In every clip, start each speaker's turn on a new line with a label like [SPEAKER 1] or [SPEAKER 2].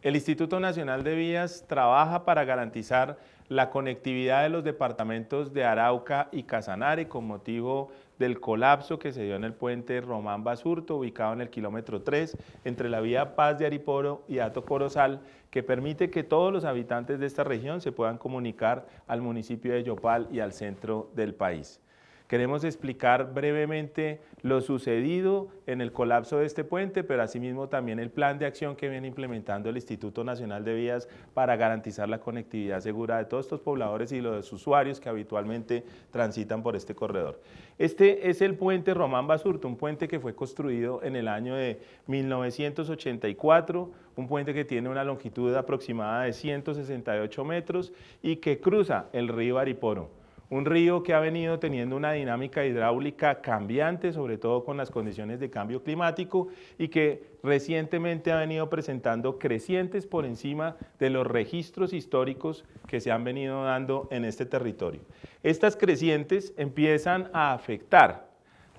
[SPEAKER 1] El Instituto Nacional de Vías trabaja para garantizar la conectividad de los departamentos de Arauca y Casanare con motivo del colapso que se dio en el puente Román Basurto, ubicado en el kilómetro 3, entre la vía Paz de Ariporo y Ato Corozal, que permite que todos los habitantes de esta región se puedan comunicar al municipio de Yopal y al centro del país. Queremos explicar brevemente lo sucedido en el colapso de este puente, pero asimismo también el plan de acción que viene implementando el Instituto Nacional de Vías para garantizar la conectividad segura de todos estos pobladores y los usuarios que habitualmente transitan por este corredor. Este es el puente Román Basurto, un puente que fue construido en el año de 1984, un puente que tiene una longitud aproximada de 168 metros y que cruza el río Ariporo. Un río que ha venido teniendo una dinámica hidráulica cambiante, sobre todo con las condiciones de cambio climático, y que recientemente ha venido presentando crecientes por encima de los registros históricos que se han venido dando en este territorio. Estas crecientes empiezan a afectar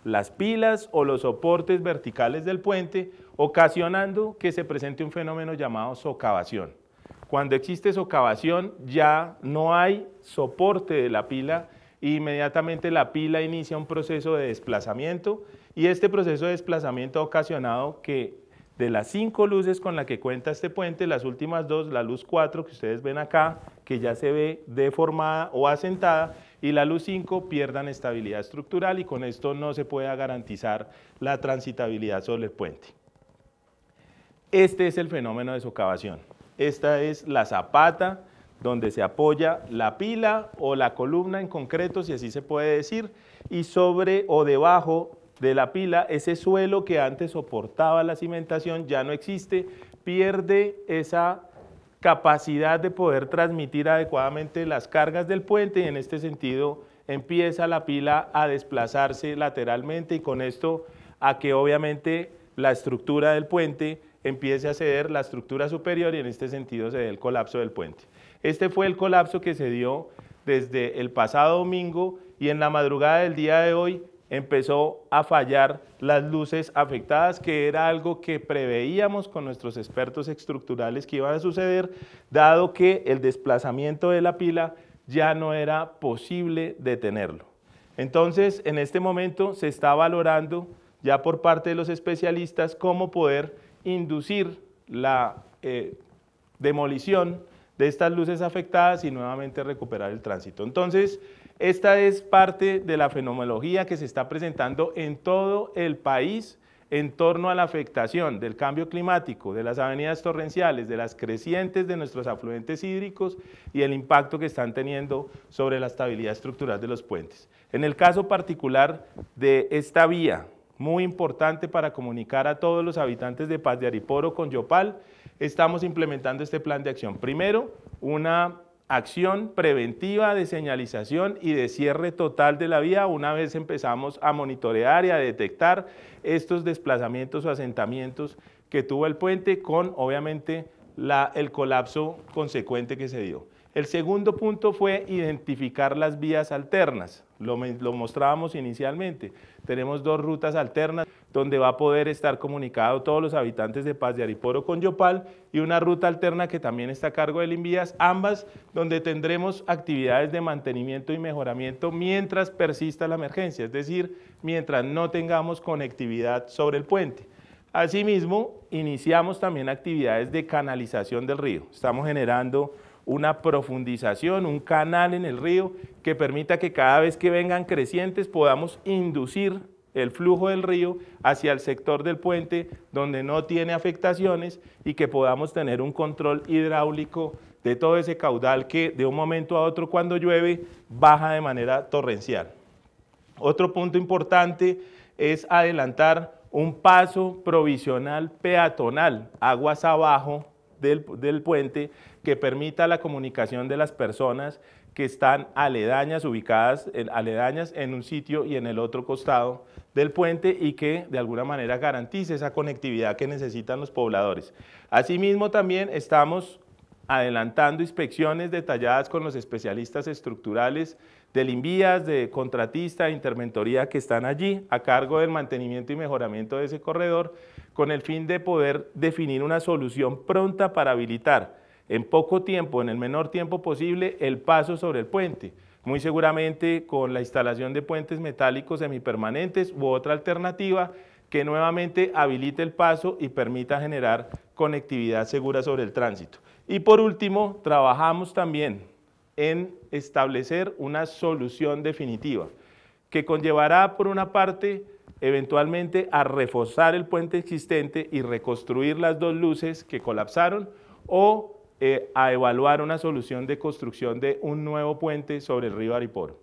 [SPEAKER 1] las pilas o los soportes verticales del puente, ocasionando que se presente un fenómeno llamado socavación. Cuando existe socavación ya no hay soporte de la pila e inmediatamente la pila inicia un proceso de desplazamiento y este proceso de desplazamiento ha ocasionado que de las cinco luces con las que cuenta este puente, las últimas dos, la luz 4 que ustedes ven acá, que ya se ve deformada o asentada, y la luz 5 pierdan estabilidad estructural y con esto no se pueda garantizar la transitabilidad sobre el puente. Este es el fenómeno de socavación. Esta es la zapata donde se apoya la pila o la columna en concreto, si así se puede decir, y sobre o debajo de la pila, ese suelo que antes soportaba la cimentación ya no existe, pierde esa capacidad de poder transmitir adecuadamente las cargas del puente y en este sentido empieza la pila a desplazarse lateralmente y con esto a que obviamente la estructura del puente empiece a ceder la estructura superior y en este sentido se dé el colapso del puente. Este fue el colapso que se dio desde el pasado domingo y en la madrugada del día de hoy empezó a fallar las luces afectadas, que era algo que preveíamos con nuestros expertos estructurales que iban a suceder, dado que el desplazamiento de la pila ya no era posible detenerlo. Entonces, en este momento se está valorando ya por parte de los especialistas cómo poder inducir la eh, demolición de estas luces afectadas y nuevamente recuperar el tránsito. Entonces, esta es parte de la fenomenología que se está presentando en todo el país en torno a la afectación del cambio climático, de las avenidas torrenciales, de las crecientes de nuestros afluentes hídricos y el impacto que están teniendo sobre la estabilidad estructural de los puentes. En el caso particular de esta vía, muy importante para comunicar a todos los habitantes de Paz de Ariporo con Yopal, estamos implementando este plan de acción. Primero, una acción preventiva de señalización y de cierre total de la vía una vez empezamos a monitorear y a detectar estos desplazamientos o asentamientos que tuvo el puente con obviamente el colapso consecuente que se dio. El segundo punto fue identificar las vías alternas. Lo, mostrábamos inicialmente. Tenemos dos rutas alternas donde va a poder estar comunicado todos los habitantes de Paz de Ariporo con Yopal y una ruta alterna que también está a cargo del Invías, ambas donde tendremos actividades de mantenimiento y mejoramiento mientras persista la emergencia, es decir, mientras no tengamos conectividad sobre el puente. Asimismo, iniciamos también actividades de canalización del río. Estamos generando una profundización, un canal en el río que permita que cada vez que vengan crecientes podamos inducir el flujo del río hacia el sector del puente donde no tiene afectaciones y que podamos tener un control hidráulico de todo ese caudal que de un momento a otro cuando llueve baja de manera torrencial. Otro punto importante es adelantar un paso provisional peatonal, aguas abajo del, puente que permita la comunicación de las personas que están aledañas, ubicadas aledañas en un sitio y en el otro costado del puente y que de alguna manera garantice esa conectividad que necesitan los pobladores. Asimismo también estamos adelantando inspecciones detalladas con los especialistas estructurales del INVIAS, de contratista, de interventoría que están allí a cargo del mantenimiento y mejoramiento de ese corredor, con el fin de poder definir una solución pronta para habilitar en poco tiempo, en el menor tiempo posible, el paso sobre el puente. Muy seguramente con la instalación de puentes metálicos semipermanentes u otra alternativa que nuevamente habilite el paso y permita generar conectividad segura sobre el tránsito. Y por último, trabajamos también en establecer una solución definitiva, que conllevará, por una parte, eventualmente a reforzar el puente existente y reconstruir las dos luces que colapsaron, o eh, a evaluar una solución de construcción de un nuevo puente sobre el río Ariporo.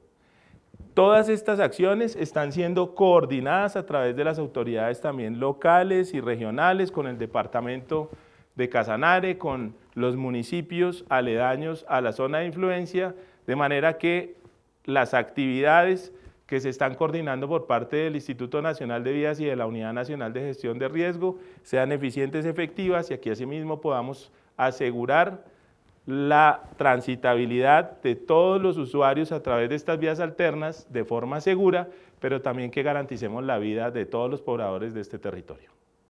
[SPEAKER 1] Todas estas acciones están siendo coordinadas a través de las autoridades también locales y regionales con el Departamento de Casanare con los municipios aledaños a la zona de influencia, de manera que las actividades que se están coordinando por parte del Instituto Nacional de Vías y de la Unidad Nacional de Gestión de Riesgo sean eficientes, efectivas y aquí asimismo podamos asegurar la transitabilidad de todos los usuarios a través de estas vías alternas de forma segura, pero también que garanticemos la vida de todos los pobladores de este territorio.